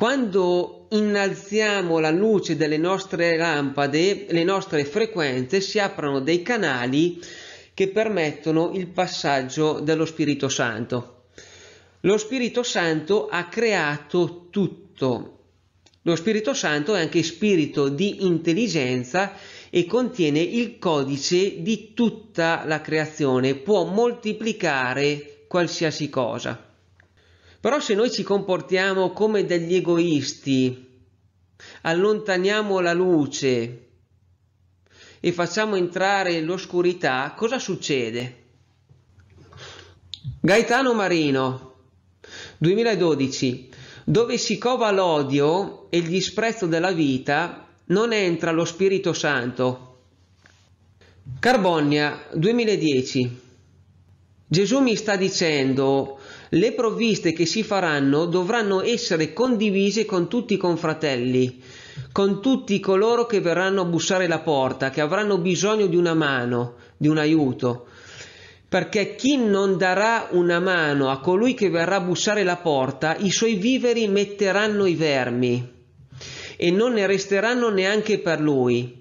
Quando innalziamo la luce delle nostre lampade, le nostre frequenze si aprono dei canali che permettono il passaggio dello Spirito Santo. Lo Spirito Santo ha creato tutto. Lo Spirito Santo è anche spirito di intelligenza e contiene il codice di tutta la creazione, può moltiplicare qualsiasi cosa. Però se noi ci comportiamo come degli egoisti, allontaniamo la luce e facciamo entrare l'oscurità, cosa succede? Gaetano Marino, 2012, dove si cova l'odio e il disprezzo della vita, non entra lo Spirito Santo. Carbonia 2010 Gesù mi sta dicendo le provviste che si faranno dovranno essere condivise con tutti i confratelli, con tutti coloro che verranno a bussare la porta, che avranno bisogno di una mano, di un aiuto. Perché chi non darà una mano a colui che verrà a bussare la porta, i suoi viveri metteranno i vermi e non ne resteranno neanche per lui.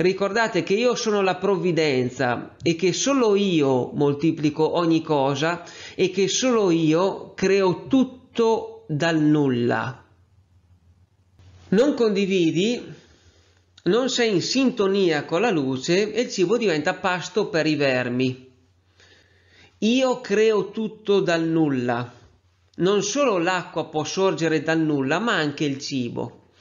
Ricordate che io sono la provvidenza e che solo io moltiplico ogni cosa e che solo io creo tutto dal nulla. Non condividi, non sei in sintonia con la luce e il cibo diventa pasto per i vermi. Io creo tutto dal nulla. Non solo l'acqua può sorgere dal nulla, ma anche il cibo.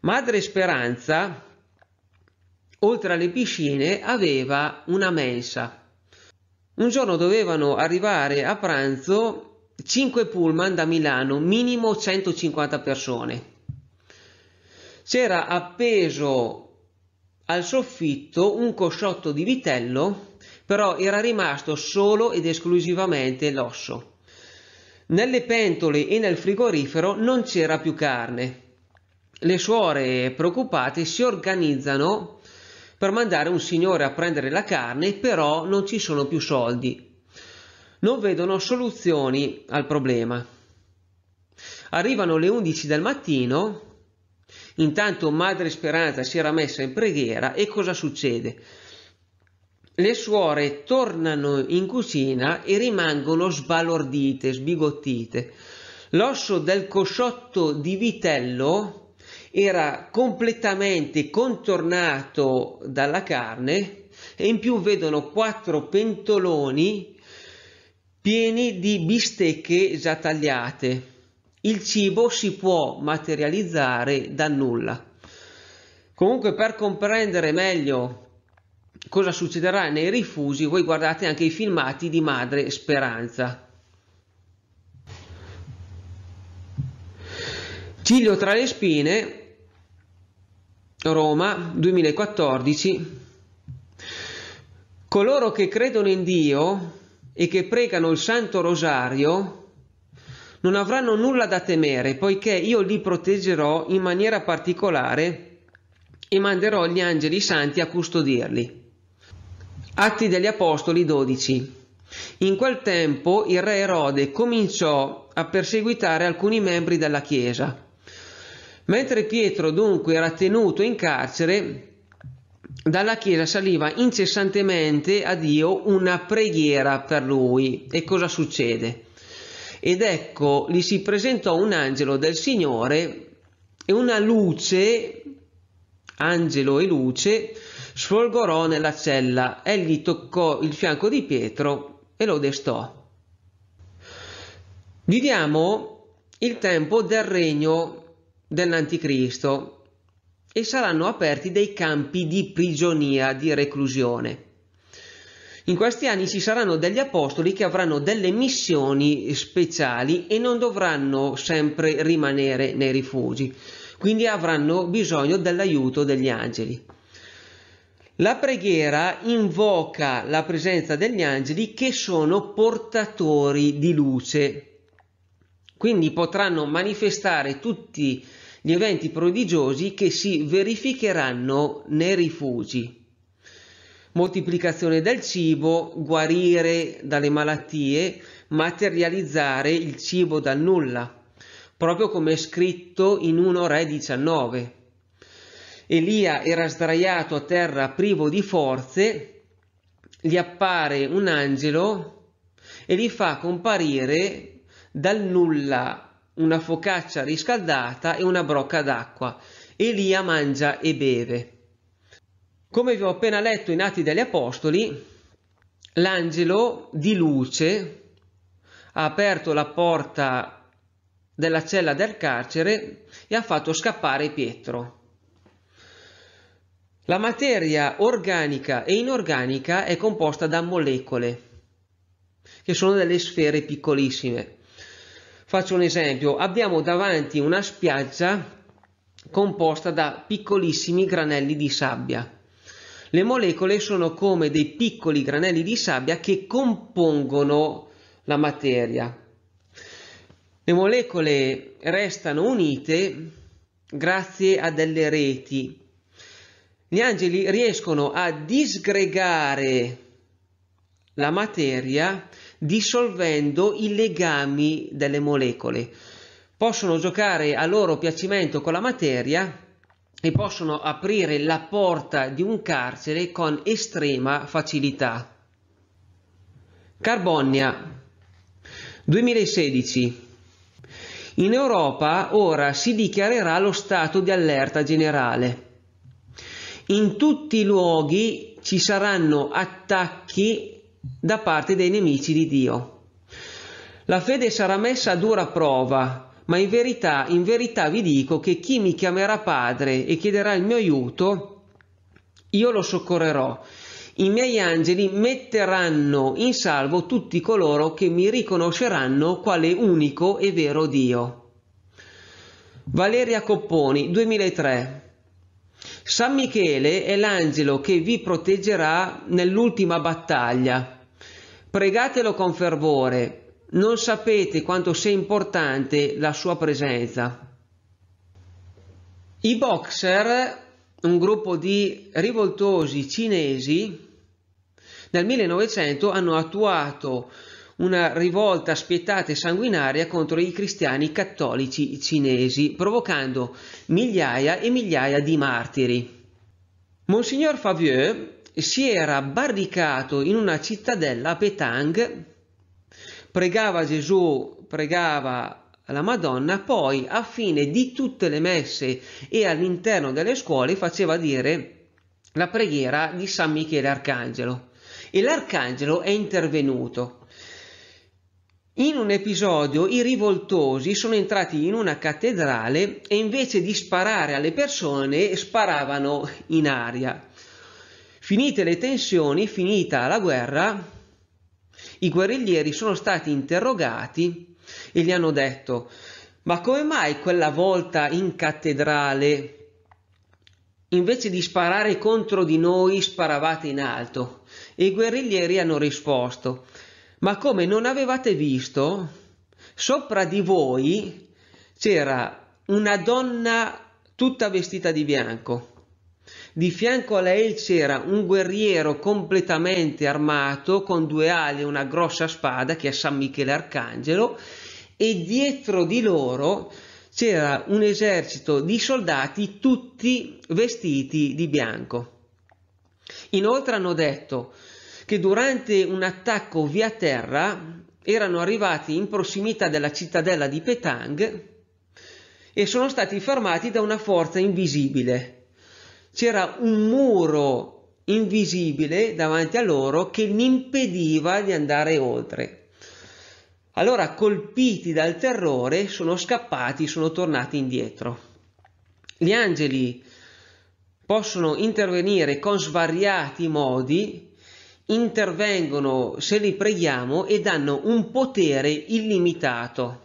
Madre Speranza oltre alle piscine, aveva una mensa. Un giorno dovevano arrivare a pranzo 5 pullman da Milano, minimo 150 persone. C'era appeso al soffitto un cosciotto di vitello, però era rimasto solo ed esclusivamente l'osso. Nelle pentole e nel frigorifero non c'era più carne. Le suore preoccupate si organizzano per mandare un signore a prendere la carne, però non ci sono più soldi. Non vedono soluzioni al problema. Arrivano le 11 del mattino, intanto Madre Speranza si era messa in preghiera e cosa succede? Le suore tornano in cucina e rimangono sbalordite, sbigottite. L'osso del cosciotto di vitello era completamente contornato dalla carne e in più vedono quattro pentoloni pieni di bistecche già tagliate. Il cibo si può materializzare da nulla. Comunque per comprendere meglio cosa succederà nei rifugi, voi guardate anche i filmati di Madre Speranza. Giglio tra le spine, Roma 2014. Coloro che credono in Dio e che pregano il Santo Rosario non avranno nulla da temere, poiché io li proteggerò in maniera particolare e manderò gli angeli santi a custodirli. Atti degli Apostoli 12. In quel tempo il re Erode cominciò a perseguitare alcuni membri della Chiesa Mentre Pietro dunque era tenuto in carcere, dalla Chiesa saliva incessantemente a Dio una preghiera per lui. E cosa succede? Ed ecco, gli si presentò un angelo del Signore e una luce, angelo e luce, sfolgorò nella cella. Egli toccò il fianco di Pietro e lo destò. Viviamo il tempo del regno dell'anticristo e saranno aperti dei campi di prigionia, di reclusione. In questi anni ci saranno degli apostoli che avranno delle missioni speciali e non dovranno sempre rimanere nei rifugi, quindi avranno bisogno dell'aiuto degli angeli. La preghiera invoca la presenza degli angeli che sono portatori di luce, quindi potranno manifestare tutti gli eventi prodigiosi che si verificheranno nei rifugi. Moltiplicazione del cibo, guarire dalle malattie, materializzare il cibo dal nulla, proprio come è scritto in 1 Re 19. Elia era sdraiato a terra privo di forze, gli appare un angelo e gli fa comparire dal nulla una focaccia riscaldata e una brocca d'acqua. Elia mangia e beve. Come vi ho appena letto in Atti degli Apostoli, l'angelo di luce ha aperto la porta della cella del carcere e ha fatto scappare Pietro. La materia organica e inorganica è composta da molecole, che sono delle sfere piccolissime. Faccio un esempio, abbiamo davanti una spiaggia composta da piccolissimi granelli di sabbia. Le molecole sono come dei piccoli granelli di sabbia che compongono la materia. Le molecole restano unite grazie a delle reti. Gli angeli riescono a disgregare la materia dissolvendo i legami delle molecole. Possono giocare a loro piacimento con la materia e possono aprire la porta di un carcere con estrema facilità. Carbonia 2016 in Europa ora si dichiarerà lo stato di allerta generale. In tutti i luoghi ci saranno attacchi da parte dei nemici di Dio. La fede sarà messa a dura prova, ma in verità, in verità vi dico che chi mi chiamerà padre e chiederà il mio aiuto, io lo soccorrerò. I miei angeli metteranno in salvo tutti coloro che mi riconosceranno quale unico e vero Dio. Valeria Copponi, 2003. San Michele è l'angelo che vi proteggerà nell'ultima battaglia pregatelo con fervore, non sapete quanto sia importante la sua presenza. I boxer, un gruppo di rivoltosi cinesi, nel 1900 hanno attuato una rivolta spietata e sanguinaria contro i cristiani cattolici cinesi, provocando migliaia e migliaia di martiri. Monsignor Favieux si era barricato in una cittadella a Petang, pregava Gesù, pregava la Madonna, poi a fine di tutte le messe e all'interno delle scuole faceva dire la preghiera di San Michele Arcangelo e l'Arcangelo è intervenuto. In un episodio i rivoltosi sono entrati in una cattedrale e invece di sparare alle persone sparavano in aria. Finite le tensioni, finita la guerra, i guerriglieri sono stati interrogati e gli hanno detto ma come mai quella volta in cattedrale invece di sparare contro di noi sparavate in alto? E i guerriglieri hanno risposto ma come non avevate visto? Sopra di voi c'era una donna tutta vestita di bianco di fianco a lei c'era un guerriero completamente armato con due ali e una grossa spada che è San Michele Arcangelo e dietro di loro c'era un esercito di soldati tutti vestiti di bianco. Inoltre hanno detto che durante un attacco via terra erano arrivati in prossimità della cittadella di Petang e sono stati fermati da una forza invisibile c'era un muro invisibile davanti a loro che li impediva di andare oltre. Allora, colpiti dal terrore, sono scappati, sono tornati indietro. Gli angeli possono intervenire con svariati modi, intervengono se li preghiamo e danno un potere illimitato.